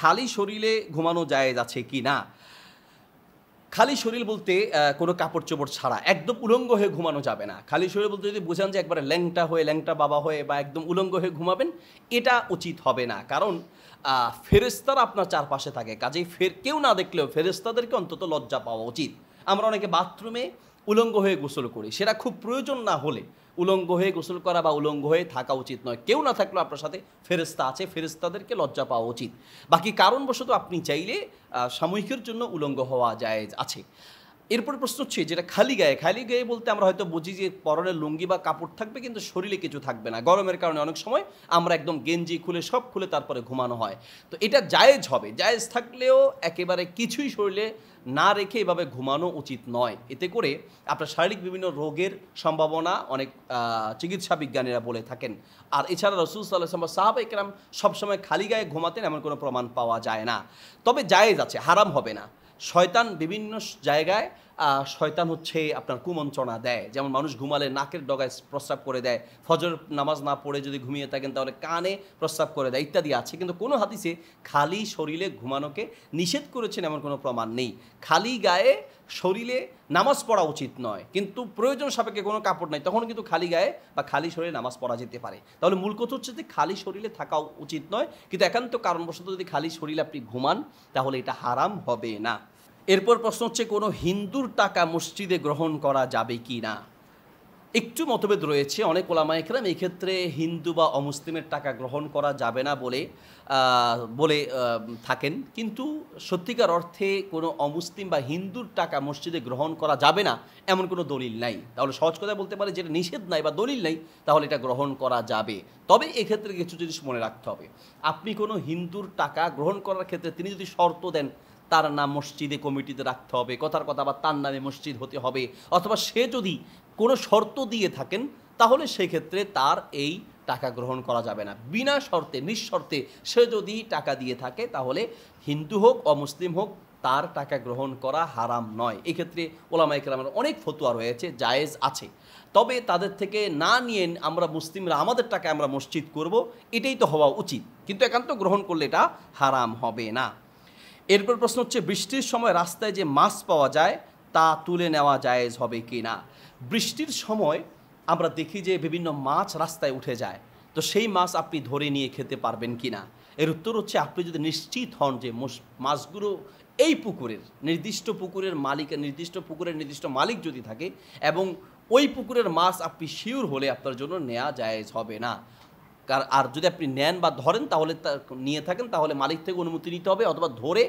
খালি শরীরে ঘুমানো যায় আছে কি না খালি শরীর বলতে কোনো কাপড় চোপড় ছাড়া একদম উলঙ্গ হয়ে ঘুমানো যাবে না খালি শরীর বলতে যদি বোঝান যে একবারে ল্যাংটা হয়ে ল্যাংটা বাবা হয়ে বা একদম উলঙ্গ হয়ে ঘুমাবেন এটা উচিত হবে না কারণ ফেরেস্তারা আপনার চারপাশে থাকে কাজেই ফের কেউ না দেখলেও ফেরেস্তাদেরকে অন্তত লজ্জা পাওয়া উচিত আমরা অনেকে বাথরুমে উলঙ্গ হয়ে গোসল করি সেটা খুব প্রয়োজন না হলে উলঙ্গ হয়ে গোসল করা বা উলঙ্গ হয়ে থাকা উচিত নয় কেউ না থাকলেও আপনার সাথে ফেরিস্তা আছে ফেরিস্তাদেরকে লজ্জা পাওয়া উচিত বাকি কারণবশত আপনি চাইলে সাময়িকের জন্য উলঙ্গ হওয়া যায় আছে এরপরে প্রশ্ন হচ্ছে যেটা খালি গায়ে খালি গায়ে বলতে আমরা হয়তো বুঝি যে পরনে লুঙ্গি বা কাপড় থাকবে কিন্তু শরীরে কিছু থাকবে না গরমের কারণে অনেক সময় আমরা একদম গেঞ্জি খুলে সব খুলে তারপরে ঘুমানো হয় তো এটা জায়েজ হবে জায়েজ থাকলেও একেবারে কিছুই শরীরে না রেখে এভাবে ঘুমানো উচিত নয় এতে করে আপনার শারীরিক বিভিন্ন রোগের সম্ভাবনা অনেক চিকিৎসা বিজ্ঞানীরা বলে থাকেন আর এছাড়া রসুল সাল্লাহ সাহাব একরাম সবসময় খালি গায়ে ঘুমাতেন এমন কোনো প্রমাণ পাওয়া যায় না তবে জায়েজ আছে হারাম হবে না শয়তান বিভিন্ন জায়গায় শয়তান হচ্ছে আপনার কুমঞ্চনা দেয় যেমন মানুষ ঘুমালে নাকের ডগায় প্রস্রাব করে দেয় ফজর নামাজ না পড়ে যদি ঘুমিয়ে থাকেন তাহলে কানে প্রস্রাব করে দেয় ইত্যাদি আছে কিন্তু কোনো হাতিসে খালি শরীরে ঘুমানোকে নিষেধ করেছেন এমন কোনো প্রমাণ নেই খালি গায়ে শরীরে নামাজ পড়া উচিত নয় কিন্তু প্রয়োজন সাপেক্ষে কোনো কাপড় নাই তখন কিন্তু খালি গায়ে বা খালি শরীরে নামাজ পড়া যেতে পারে তাহলে মূল কথা হচ্ছে যে খালি শরীরে থাকা উচিত নয় কিন্তু একান্ত কারণবশত যদি খালি শরীরে আপনি ঘুমান তাহলে এটা হারাম হবে না এরপর প্রশ্ন হচ্ছে কোনো হিন্দুর টাকা মসজিদে গ্রহণ করা যাবে কি না একটু মতভেদ রয়েছে অনেক ওলামা এখানে এই ক্ষেত্রে হিন্দু বা অমুসলিমের টাকা গ্রহণ করা যাবে না বলে বলে থাকেন কিন্তু সত্যিকার অর্থে কোনো অমুসলিম বা হিন্দুর টাকা মসজিদে গ্রহণ করা যাবে না এমন কোনো দলিল নাই তাহলে সহজ কথা বলতে পারে যেটা নিষেধ নাই বা দলিল নাই তাহলে এটা গ্রহণ করা যাবে তবে এক্ষেত্রে কিছু জিনিস মনে রাখতে হবে আপনি কোনো হিন্দুর টাকা গ্রহণ করার ক্ষেত্রে তিনি যদি শর্ত দেন তার নাম মসজিদে কমিটিতে রাখতে হবে কথার কথা বা তার নামে মসজিদ হতে হবে অথবা সে যদি কোনো শর্ত দিয়ে থাকেন তাহলে সেক্ষেত্রে তার এই টাকা গ্রহণ করা যাবে না বিনা শর্তে নিঃশর্তে সে যদি টাকা দিয়ে থাকে তাহলে হিন্দু হোক অমুসলিম হোক তার টাকা গ্রহণ করা হারাম নয় এক্ষেত্রে ওলামা ইকলামের অনেক ফতুয়া রয়েছে জায়েজ আছে তবে তাদের থেকে না নিয়ে আমরা মুসলিমরা আমাদের টাকা আমরা মসজিদ করব এটাই তো হওয়া উচিত কিন্তু একান্ত গ্রহণ করলে এটা হারাম হবে না এরপর প্রশ্ন হচ্ছে বৃষ্টির সময় রাস্তায় যে মাছ পাওয়া যায় তা তুলে নেওয়া জায়েজ হবে কি না বৃষ্টির সময় আমরা দেখি যে বিভিন্ন মাছ রাস্তায় উঠে যায় তো সেই মাছ আপনি ধরে নিয়ে খেতে পারবেন কি না এর উত্তর হচ্ছে আপনি যদি নিশ্চিত হন যে মাছগুলো এই পুকুরের নির্দিষ্ট পুকুরের মালিক নির্দিষ্ট পুকুরের নির্দিষ্ট মালিক যদি থাকে এবং ওই পুকুরের মাছ আপনি শিওর হলে আপনার জন্য নেওয়া জায়েজ হবে না আর যদি আপনি নেন বা ধরেন তাহলে নিয়ে থাকেন তাহলে মালিক থেকে অনুমতি নিতে হবে অথবা ধরে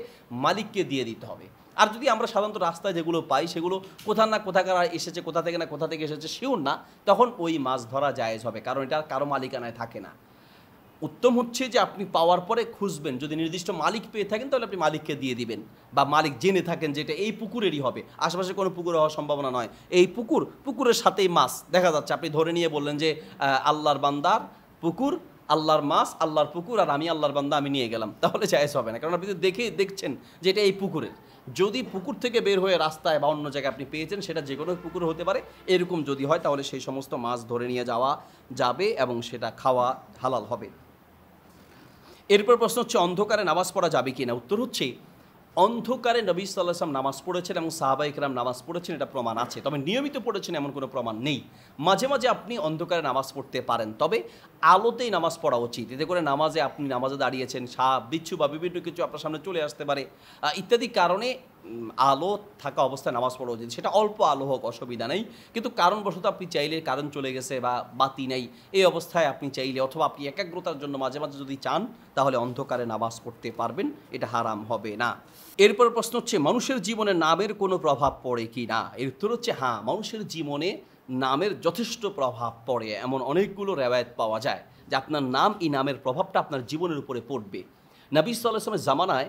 মালিককে দিয়ে দিতে হবে আর যদি আমরা সাধারণত রাস্তায় যেগুলো পাই সেগুলো কোথা না কোথাকার এসেছে কোথা থেকে না কোথা থেকে এসেছে শিওর না তখন ওই মাছ ধরা জায়েজ হবে কারণ এটা আর কারো মালিকানায় থাকে না উত্তম হচ্ছে যে আপনি পাওয়ার পরে খুঁজবেন যদি নির্দিষ্ট মালিক পেয়ে থাকেন তাহলে আপনি মালিককে দিয়ে দিবেন বা মালিক জেনে থাকেন যে এটা এই পুকুরেরই হবে আশেপাশে কোনো পুকুর হওয়ার সম্ভাবনা নয় এই পুকুর পুকুরের সাথেই মাছ দেখা যাচ্ছে আপনি ধরে নিয়ে বললেন যে আল্লাহর বান্দার পুকুর আল্লাহর মাছ আল্লাহর পুকুর আর আমি আল্লাহর বান্দা আমি নিয়ে গেলাম তাহলে জায়জ হবে না কারণ আপনি তো দেখে দেখছেন যে এটা এই পুকুরের যদি পুকুর থেকে বের হয়ে রাস্তায় বা অন্য জায়গায় আপনি পেয়েছেন সেটা যে কোনো পুকুর হতে পারে এরকম যদি হয় তাহলে সেই সমস্ত মাছ ধরে নিয়ে যাওয়া যাবে এবং সেটা খাওয়া হালাল হবে এরপর প্রশ্ন হচ্ছে অন্ধকারে নামাজ পড়া যাবে কি না উত্তর হচ্ছে অন্ধকারে নবী সাল্লাহাম নামাজ পড়েছেন এবং সাহাবা ইকরাম নামাজ পড়েছেন এটা প্রমাণ আছে তবে নিয়মিত পড়েছেন এমন কোনো প্রমাণ নেই মাঝে মাঝে আপনি অন্ধকারে নামাজ পড়তে পারেন তবে আলোতেই নামাজ পড়া উচিত এতে করে নামাজে আপনি নামাজে দাঁড়িয়েছেন সাপ বিচ্ছু বা বিভিন্ন কিছু আপনার সামনে চলে আসতে পারে ইত্যাদি কারণে আলো থাকা অবস্থায় নামাজ পড়া উচিত সেটা অল্প আলো হোক অসুবিধা নেই কিন্তু কারণবশত আপনি চাইলে কারণ চলে গেছে বা বাতি নেই এই অবস্থায় আপনি চাইলে অথবা আপনি একাগ্রতার জন্য মাঝে মাঝে যদি চান তাহলে অন্ধকারে নামাজ পড়তে পারবেন এটা হারাম হবে না এরপর প্রশ্ন হচ্ছে মানুষের জীবনে নামের কোনো প্রভাব পড়ে কি না এর উত্তর হচ্ছে হ্যাঁ মানুষের জীবনে নামের যথেষ্ট প্রভাব পড়ে এমন অনেকগুলো রেওয়ায়ত পাওয়া যায় যে আপনার নাম এই নামের প্রভাবটা আপনার জীবনের উপরে পড়বে নবী সাল্লাহ জামানায়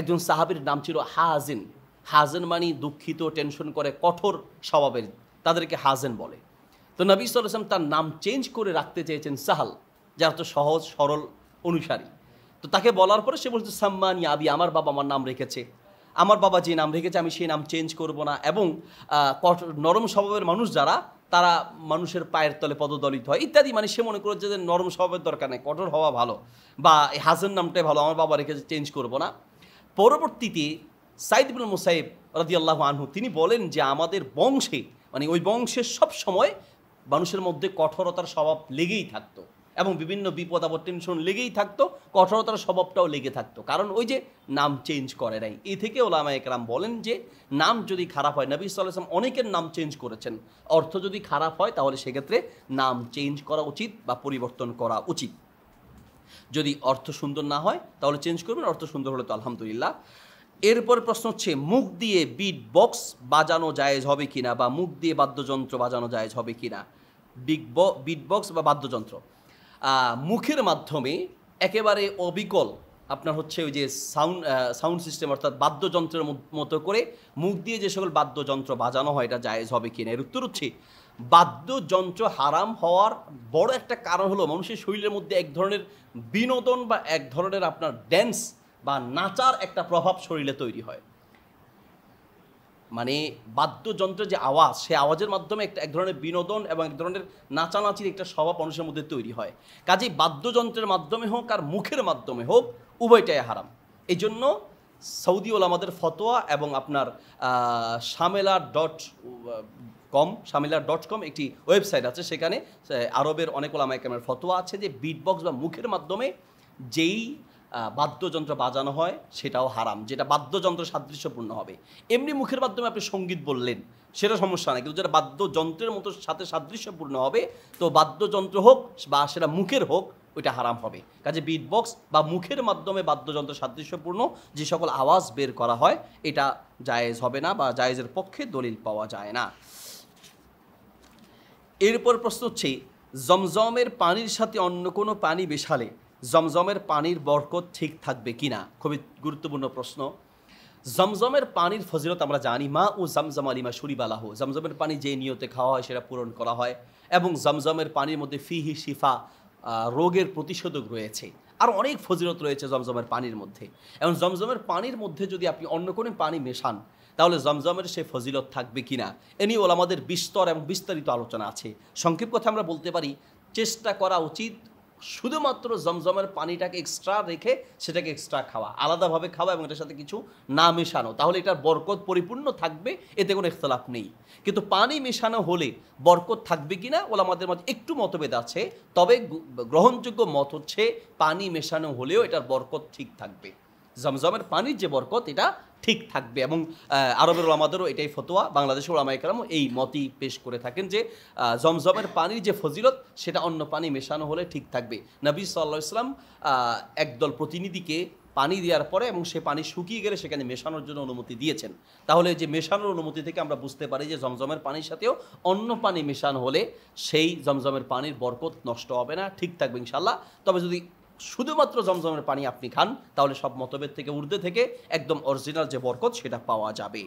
একজন সাহাবির নাম ছিল হাজিন হাজেন মানি দুঃখিত টেনশন করে কঠোর স্বভাবের তাদেরকে হাজেন বলে তো নবী সাল্লাম তার নাম চেঞ্জ করে রাখতে চেয়েছেন সাহাল যারা তো সহজ সরল অনুসারী তো তাকে বলার পরে সে বলছে সাম্মানি আবি আমার বাবা আমার নাম রেখেছে আমার বাবা যে নাম রেখেছে আমি সেই নাম চেঞ্জ করব না এবং নরম স্বভাবের মানুষ যারা তারা মানুষের পায়ের তলে পদদলিত হয় ইত্যাদি মানে সে মনে করে যে নরম স্বভাবের দরকার নেই কঠোর হওয়া ভালো বা হাজেন নামটাই ভালো আমার বাবা রেখেছে চেঞ্জ করব না পরবর্তীতে সাইদুল মুসাইব রদিয়াল্লাহ আনহু তিনি বলেন যে আমাদের বংশে মানে ওই বংশের সব সময় মানুষের মধ্যে কঠোরতার স্বভাব লেগেই থাকতো এবং বিভিন্ন বিপদ আপদ টেনশন লেগেই থাকতো কঠোরতার স্বভাবটাও লেগে থাকতো কারণ ওই যে নাম চেঞ্জ করে নাই এ থেকে ওলামা একরাম বলেন যে নাম যদি খারাপ হয় নবী সাল্লাম অনেকের নাম চেঞ্জ করেছেন অর্থ যদি খারাপ হয় তাহলে সেক্ষেত্রে নাম চেঞ্জ করা উচিত বা পরিবর্তন করা উচিত যদি অর্থ সুন্দর না হয় তাহলে চেঞ্জ করবেন অর্থ সুন্দর হলে তো আলহামদুলিল্লাহ এরপর প্রশ্ন হচ্ছে মুখ দিয়ে বিট বক্স বাজানো জায়েজ হবে কি না বা মুখ দিয়ে বাদ্যযন্ত্র বাজানো জায়েজ হবে কি না বিগ বিট বক্স বা বাদ্যযন্ত্র মুখের মাধ্যমে একেবারে অবিকল আপনার হচ্ছে ওই যে সাউন্ড সাউন্ড সিস্টেম অর্থাৎ বাদ্যযন্ত্রের মতো করে মুখ দিয়ে যে সকল বাদ্যযন্ত্র বাজানো হয় এটা জায়েজ হবে না এর উত্তর হচ্ছে বাদ্যযন্ত্র হারাম হওয়ার বড় একটা কারণ হলো মানুষের শরীরের মধ্যে এক ধরনের বিনোদন বা এক ধরনের আপনার ড্যান্স বা নাচার একটা প্রভাব শরীরে তৈরি হয় মানে বাদ্যযন্ত্রের যে আওয়াজ সে আওয়াজের মাধ্যমে একটা এক ধরনের বিনোদন এবং এক ধরনের নাচানাচির একটা স্বভাব মানুষের মধ্যে তৈরি হয় কাজেই বাদ্যযন্ত্রের মাধ্যমে হোক আর মুখের মাধ্যমে হোক উভয়টাই হারাম এই জন্য সৌদি ওলামাদের ফতোয়া এবং আপনার সামেলা ডট কম শামিলার ডট কম একটি ওয়েবসাইট আছে সেখানে আরবের অনেক ওলামা একরামের ফতোয়া আছে যে বিটবক্স বা মুখের মাধ্যমে যেই বাদ্যযন্ত্র বাজানো হয় সেটাও হারাম যেটা বাদ্যযন্ত্র সাদৃশ্যপূর্ণ হবে এমনি মুখের মাধ্যমে আপনি সঙ্গীত বললেন সেটা সমস্যা নাই কিন্তু যেটা বাদ্যযন্ত্রের মতো সাথে সাদৃশ্যপূর্ণ হবে তো বাদ্যযন্ত্র হোক বা সেটা মুখের হোক ওইটা হারাম হবে কাজে বিট বক্স বা মুখের মাধ্যমে বাদ্যযন্ত্র সাদৃশ্যপূর্ণ যে সকল আওয়াজ বের করা হয় এটা জায়েজ হবে না বা জায়েজের পক্ষে দলিল পাওয়া যায় না এরপর প্রশ্ন হচ্ছে জমজমের পানির সাথে অন্য কোনো পানি মেশালে জমজমের পানির বরকত ঠিক থাকবে কি না খুবই গুরুত্বপূর্ণ প্রশ্ন জমজমের পানির ফজিলত আমরা জানি মা ও জমজম আলিমা সুরিবালাহ জমজমের পানি যে নিয়তে খাওয়া হয় সেটা পূরণ করা হয় এবং জমজমের পানির মধ্যে ফিহি শিফা রোগের প্রতিষেধক রয়েছে আর অনেক ফজিলত রয়েছে জমজমের পানির মধ্যে এবং জমজমের পানির মধ্যে যদি আপনি অন্য কোনো পানি মেশান তাহলে জমজমের সে ফজিলত থাকবে কি না এ নিয়েও আমাদের বিস্তর এবং বিস্তারিত আলোচনা আছে সংক্ষিপ্ত কথা আমরা বলতে পারি চেষ্টা করা উচিত শুধুমাত্র জমজমের পানিটাকে এক্সট্রা রেখে সেটাকে এক্সট্রা খাওয়া আলাদাভাবে খাওয়া এবং এটার সাথে কিছু না মেশানো তাহলে এটার বরকত পরিপূর্ণ থাকবে এতে কোনো ইখতলাফ নেই কিন্তু পানি মেশানো হলে বরকত থাকবে কি না ওলা আমাদের মধ্যে একটু মতভেদ আছে তবে গ্রহণযোগ্য মত হচ্ছে পানি মেশানো হলেও এটার বরকত ঠিক থাকবে জমজমের পানির যে বরকত এটা ঠিক থাকবে এবং আরবের ওলামাদেরও এটাই ফতোয়া বাংলাদেশের ওলামা একরামও এই মতই পেশ করে থাকেন যে জমজমের পানির যে ফজিলত সেটা অন্য পানি মেশানো হলে ঠিক থাকবে নবী সাল্লাহ ইসলাম একদল প্রতিনিধিকে পানি দেওয়ার পরে এবং সে পানি শুকিয়ে গেলে সেখানে মেশানোর জন্য অনুমতি দিয়েছেন তাহলে যে মেশানোর অনুমতি থেকে আমরা বুঝতে পারি যে জমজমের পানির সাথেও অন্য পানি মেশানো হলে সেই জমজমের পানির বরকত নষ্ট হবে না ঠিক থাকবে ইনশাল্লাহ তবে যদি শুধুমাত্র জমজমের পানি আপনি খান তাহলে সব মতভেদ থেকে ঊর্ধ্বে থেকে একদম অরিজিনাল যে বরকত সেটা পাওয়া যাবে